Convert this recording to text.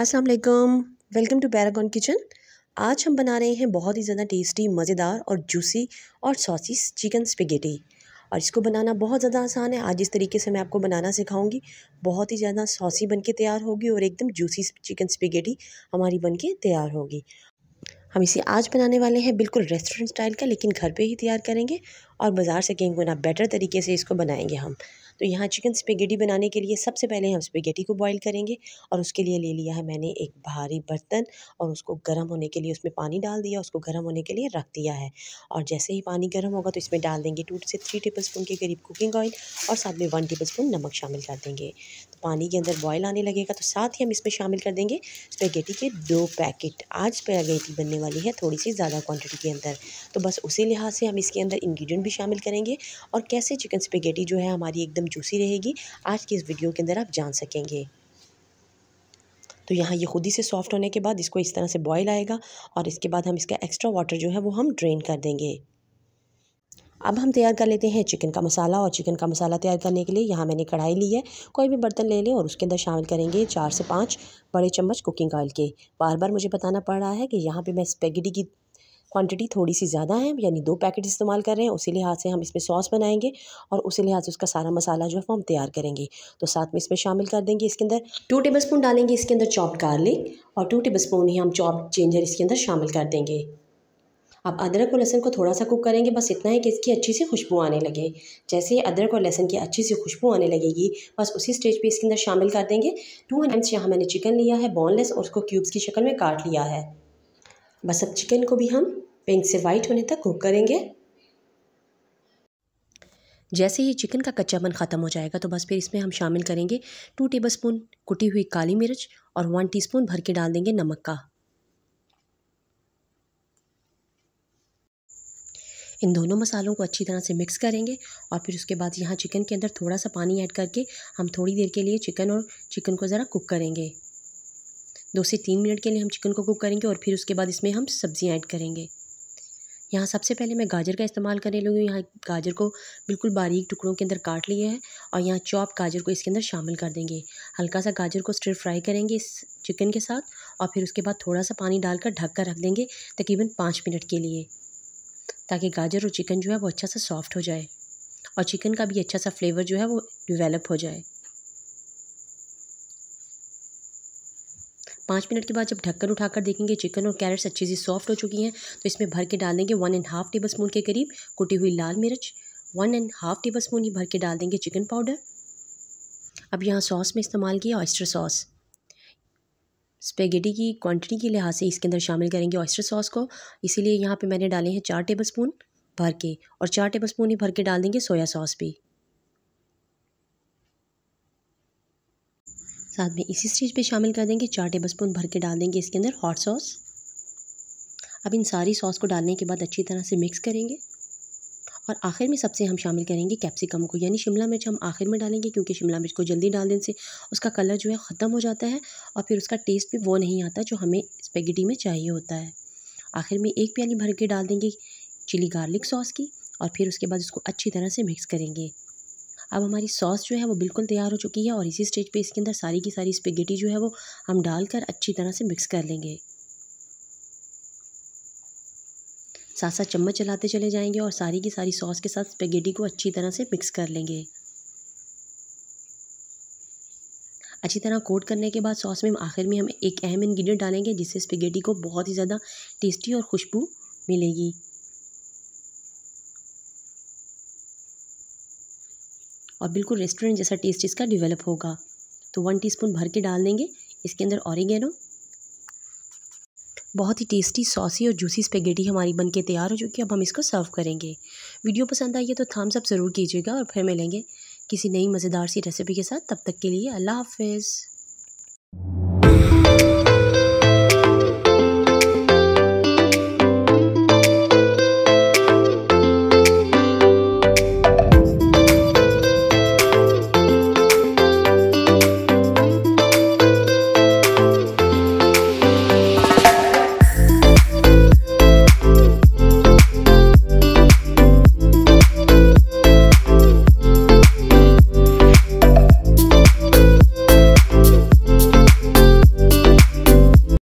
असलकम welcome to Paragon kitchen आज हम बना रहे हैं बहुत ही ज़्यादा टेस्टी मज़ेदार और जूसी और सॉसी चिकन स्पेगेटी और इसको बनाना बहुत ज़्यादा आसान है आज इस तरीके से मैं आपको बनाना सिखाऊंगी बहुत ही ज़्यादा सॉसी बनके तैयार होगी और एकदम जूसी चिकन स्पेगेटी हमारी बन तैयार होगी हम इसे आज बनाने वाले हैं बिल्कुल रेस्टोरेंट स्टाइल का लेकिन घर पर ही तैयार करेंगे और बाज़ार से कहीं गुना बेटर तरीके से इसको बनाएँगे हम तो यहाँ चिकन स्पेगेटी बनाने के लिए सबसे पहले हम स्पेगेटी को बॉईल करेंगे और उसके लिए ले लिया है मैंने एक भारी बर्तन और उसको गर्म होने के लिए उसमें पानी डाल दिया उसको गर्म होने के लिए रख दिया है और जैसे ही पानी गर्म होगा तो इसमें डाल देंगे टू से थ्री टेबल स्पून के करीब कुकिंग ऑयल और साथ में वन टेबल स्पून नमक शामिल कर देंगे तो पानी के अंदर बॉयल आने लगेगा तो साथ ही हम इसमें शामिल कर देंगे स्पेगेटी के दो पैकेट आज स्पेगेटी बनने वाली है थोड़ी सी ज़्यादा क्वान्टिटी के अंदर तो बस उसी लिहाज से हम इसके अंदर इंग्रीडियंट भी शामिल करेंगे और कैसे चिकन स्पेगेटी जो है हमारी एकदम एकदम जूसी रहेगी आज की इस वीडियो के अंदर आप जान सकेंगे तो यहाँ ये खुद ही से सॉफ्ट होने के बाद इसको इस तरह से बॉयल आएगा और इसके बाद हम इसका एक्स्ट्रा वाटर जो है वो हम ड्रेन कर देंगे अब हम तैयार कर लेते हैं चिकन का मसाला और चिकन का मसाला तैयार करने के लिए यहाँ मैंने कढ़ाई ली है कोई भी बर्तन ले लें और उसके अंदर शामिल करेंगे चार से पाँच बड़े चम्मच कुकिंग ऑयल के बार बार मुझे बताना पड़ रहा है कि यहाँ पर मैं स्पेगेटी की क्वांटिटी थोड़ी सी ज़्यादा है यानी दो पैकेट इस्तेमाल कर रहे हैं उसी लिहाज से हम इसमें सॉस बनाएंगे और उसी लिहाज से उसका सारा मसाला जो है हम तैयार करेंगे तो साथ में इसमें शामिल कर देंगे इसके अंदर टू टेबल स्पून डालेंगे इसके अंदर चॉप्ड गार्लिक और टू टेबल स्पून ही हम चॉप जिंजर इसके अंदर शामिल कर देंगे अब अदरक और लहसन को थोड़ा सा कुक करेंगे बस इतना है कि इसकी अच्छी सी खुशबू आने लगे जैसे ही अदरक और लहसन की अच्छी सी खुशबू आने लगेगी बस उसी स्टेज पे इसके अंदर शामिल कर देंगे टू हंड्रेड्स यहाँ मैंने चिकन लिया है बोनलेस और उसको क्यूब्स की शक्ल में काट लिया है बस अब चिकन को भी हम पिंक से वाइट होने तक कुक करेंगे जैसे ही चिकन का कच्चापन ख़त्म हो जाएगा तो बस फिर इसमें हम शामिल करेंगे टू टेबलस्पून कुटी हुई काली मिर्च और वन टीस्पून भर के डाल देंगे नमक का इन दोनों मसालों को अच्छी तरह से मिक्स करेंगे और फिर उसके बाद यहाँ चिकन के अंदर थोड़ा सा पानी ऐड करके हम थोड़ी देर के लिए चिकन और चिकन को ज़रा कुक करेंगे दो से तीन मिनट के लिए हम चिकन को कुक करेंगे और फिर उसके बाद इसमें हम सब्ज़ियाँ ऐड करेंगे यहाँ सबसे पहले मैं गाजर का इस्तेमाल करने लगी हूँ यहाँ गाजर को बिल्कुल बारीक टुकड़ों के अंदर काट लिए हैं और यहाँ चॉप गाजर को इसके अंदर शामिल कर देंगे हल्का सा गाजर को स्टर फ्राई करेंगे इस चिकन के साथ और फिर उसके बाद थोड़ा सा पानी डालकर ढक कर रख देंगे तकरीबन पाँच मिनट के लिए ताकि गाजर और चिकन जो है वो अच्छा सा सॉफ्ट हो जाए और चिकन का भी अच्छा सा फ्लेवर जो है वो डिवेलप हो जाए पाँच मिनट के बाद जब ढक्कन उठाकर देखेंगे चिकन और कैरेट्स अच्छी सी सॉफ्ट हो चुकी हैं तो इसमें भर के डाल देंगे one and half tablespoon के करीब कुटी हुई लाल मिर्च one and half tablespoon ही भर के डाल देंगे चिकन पाउडर अब यहाँ सॉस में इस्तेमाल किया ऑयस्टर सॉस स्पेगेटी की क्वान्टिटी के लिहाज से इसके अंदर शामिल करेंगे ऑयस्टर सॉस को इसीलिए यहाँ पर मैंने डाले हैं चार टेबल स्पून भर के और चार टेबल स्पून ही भर के डाल देंगे सोया सॉस भी साथ में इसी स्टेज पे शामिल कर देंगे चार टेबल स्पून भर के डाल देंगे इसके अंदर हॉट सॉस अब इन सारी सॉस को डालने के बाद अच्छी तरह से मिक्स करेंगे और आखिर में सबसे हम शामिल करेंगे कैप्सिकम को यानी शिमला मिर्च हम आखिर में डालेंगे क्योंकि शिमला मिर्च को जल्दी डालने से उसका कलर जो है ख़त्म हो जाता है और फिर उसका टेस्ट भी वो नहीं आता जो हमें स्पेगेटी में चाहिए होता है आखिर में एक प्याली भर के डाल देंगे चिली गार्लिक सॉस की और फिर उसके बाद उसको अच्छी तरह से मिक्स करेंगे अब हमारी सॉस जो है वो बिल्कुल तैयार हो चुकी है और इसी स्टेज पे इसके अंदर सारी की सारी स्पेगेटी जो है वो हम डालकर अच्छी तरह से मिक्स कर लेंगे साथ साथ चम्मच चलाते चले जाएंगे और सारी की सारी सॉस के साथ स्पेगेटी को अच्छी तरह से मिक्स कर लेंगे अच्छी तरह कोट करने के बाद सॉस में आखिर में हम एक अहम इन्ग्रीडियंट डालेंगे जिससे स्पेगेटी को बहुत ही ज़्यादा टेस्टी और खुशबू मिलेगी और बिल्कुल रेस्टोरेंट जैसा टेस्ट इसका डिवेलप होगा तो वन टीस्पून भर के डाल देंगे इसके अंदर ऑरिगेनो बहुत ही टेस्टी सॉसी और जूसी स्पेगेटी हमारी बन के तैयार हो चुकी है अब हम इसको सर्व करेंगे वीडियो पसंद आई है तो थम्स अप ज़रूर कीजिएगा और फिर मिलेंगे किसी नई मज़ेदार सी रेसिपी के साथ तब तक के लिए अल्लाह हाफिज़